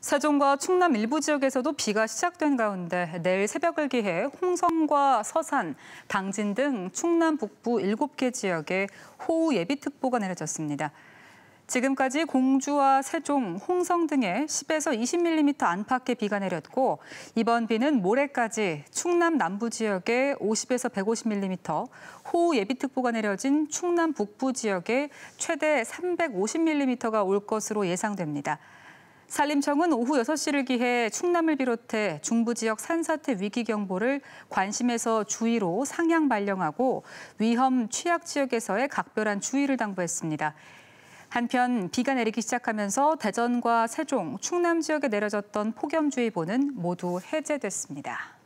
세종과 충남 일부 지역에서도 비가 시작된 가운데 내일 새벽을 기해 홍성과 서산, 당진 등 충남 북부 7개 지역에 호우 예비특보가 내려졌습니다. 지금까지 공주와 세종, 홍성 등에 10에서 20mm 안팎의 비가 내렸고 이번 비는 모레까지 충남 남부 지역에 50에서 150mm, 호우 예비특보가 내려진 충남 북부 지역에 최대 350mm가 올 것으로 예상됩니다. 산림청은 오후 6시를 기해 충남을 비롯해 중부 지역 산사태 위기 경보를 관심에서 주의로 상향 발령하고 위험 취약 지역에서의 각별한 주의를 당부했습니다. 한편 비가 내리기 시작하면서 대전과 세종, 충남 지역에 내려졌던 폭염주의보는 모두 해제됐습니다.